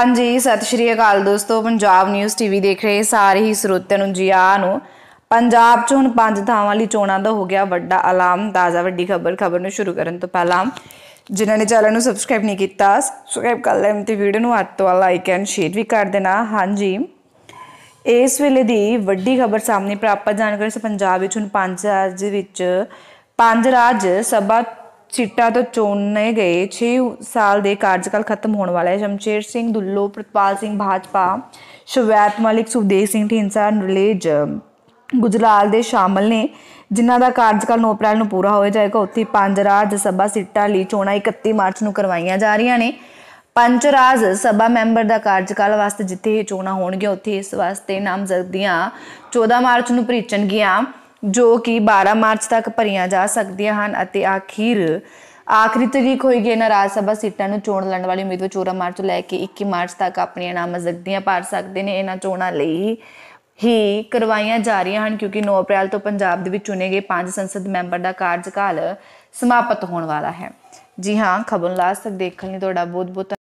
ਹਾਂਜੀ ਸਤਿ ਸ਼੍ਰੀ ਅਕਾਲ ਦੋਸਤੋ ਪੰਜਾਬ ਨਿਊਜ਼ ਟੀਵੀ ਦੇਖ ਰਹੇ ਸਾਰੇ ਹੀ ਸਰੋਤਿਆਂ ਨੂੰ ਜੀ ਆ ਨੂੰ ਪੰਜਾਬ 'ਚ ਹੁਣ ਪੰਜ ਥਾਵਾਂ ਲਈ ਚੋਣਾਂ ਦਾ ਹੋ ਗਿਆ ਵੱਡਾ ਅਲਾਮ ਤਾਜ਼ਾ ਵੱਡੀ ਖਬਰ ਖਬਰ ਨੂੰ ਸ਼ੁਰੂ ਕਰਨ ਤੋਂ ਪਹਿਲਾਂ ਜਿਨ੍ਹਾਂ ਨੇ ਚੈਨਲ ਨੂੰ ਸਬਸਕ੍ਰਾਈਬ ਨਹੀਂ ਕੀਤਾ ਸਬਸਕ੍ਰਾਈਬ ਕਰ ਲੈਣ ਤੇ ਵੀਡੀਓ ਨੂੰ ਹੱਥ ਤੋਂ ਲਾਈਕ ਐਂਡ ਸ਼ੇਅਰ ਵੀ ਕਰ ਦੇਣਾ ਹਾਂਜੀ ਇਸ ਵੇਲੇ ਦੀ ਵੱਡੀ ਖਬਰ ਸਾਹਮਣੇ ਪ੍ਰਾਪਤ ਜਾਣਕਾਰੀ ਸ ਪੰਜਾਬ ਵਿੱਚ ਹੁਣ ਪੰਜ ਰਾਜ ਵਿੱਚ ਪੰਜ ਰਾਜ ਸਭਾ ਚਿੱਟਾ ਤੋਂ ਚੁਣੇ ਗਏ 6 ਸਾਲ ਦੇ ਕਾਰਜਕਾਲ ਖਤਮ ਹੋਣ ਵਾਲਾ ਹੈ ਸ਼ਮਸ਼ੇਰ ਸਿੰਘ ਦੁੱਲੋ ਪ੍ਰਤਪਾਲ ਸਿੰਘ ਭਾਜਪਾ ਸ਼ਵੈਤ ਮਲਿਕ ਸੁਦੇਸ਼ ਸਿੰਘ ਢੀਂਸਾ ਨਰਲੇਜ ਗੁਜਰਾਲ ਦੇ ਸ਼ਾਮਲ ਨੇ ਜਿਨ੍ਹਾਂ ਦਾ ਕਾਰਜਕਾਲ 9 ਅਪ੍ਰੈਲ ਨੂੰ ਪੂਰਾ ਹੋ ਜਾਏਗਾ ਉੱਥੇ ਪੰਜ ਰਾਜ ਸਭਾ ਸਿੱਟਾ ਲਈ ਚੋਣਾਂ 31 ਮਾਰਚ ਨੂੰ ਕਰਵਾਈਆਂ ਜਾ ਰਹੀਆਂ ਨੇ ਪੰਜ ਰਾਜ ਸਭਾ ਮੈਂਬਰ ਦਾ ਕਾਰਜਕਾਲ ਵਾਸਤੇ ਜਿੱਥੇ ਇਹ ਚੋਣਾਂ ਹੋਣਗੀਆਂ ਉੱਥੇ ਇਸ ਵਾਸਤੇ ਨਾਮਜ਼ਦਗੀਆਂ 14 ਮਾਰਚ ਨੂੰ ਭਰੀਚਣਗੀਆਂ ਜੋ ਕਿ 12 ਮਾਰਚ ਤੱਕ ਭਰੀਆਂ ਜਾ ਸਕਦੀਆਂ ਹਨ ਅਤੇ ਆਖਿਰ ਆਖਰੀ ਤਰੀਕ ਹੋਈ ਗਈ ਰਾਜ ਸਭਾ ਸੀਟਾਂ ਨੂੰ ਚੋਣ ਲੜਨ ਵਾਲੇ ਉਮੀਦਵਾਰ 14 ਮਾਰਚ ਤੋਂ ਲੈ ਕੇ 21 ਮਾਰਚ ਤੱਕ ਆਪਣੀਆਂ ਨਾਮਜ਼ਦਗੀਆਂ ਭਰ ਸਕਦੇ ਨੇ ਇਹਨਾਂ ਚੋਣਾਂ ਲਈ ਹੀ ਕਰਵਾਈਆਂ ਜਾ ਰਹੀਆਂ ਹਨ ਕਿਉਂਕਿ 9 ਅਪ੍ਰੈਲ ਤੋਂ ਪੰਜਾਬ ਦੇ ਵਿੱਚ ਚੁਣੇ ਗਏ ਪੰਜ ਸੰਸਦ ਮੈਂਬਰ ਦਾ ਕਾਰਜਕਾਲ ਸਮਾਪਤ ਹੋਣ ਵਾਲਾ ਹੈ ਜੀ ਹਾਂ ਖਬਰ ਲਾਸਟ ਤੱਕ ਦੇਖਣ ਲਈ ਤੁਹਾਡਾ ਬਹੁਤ ਬਹੁਤ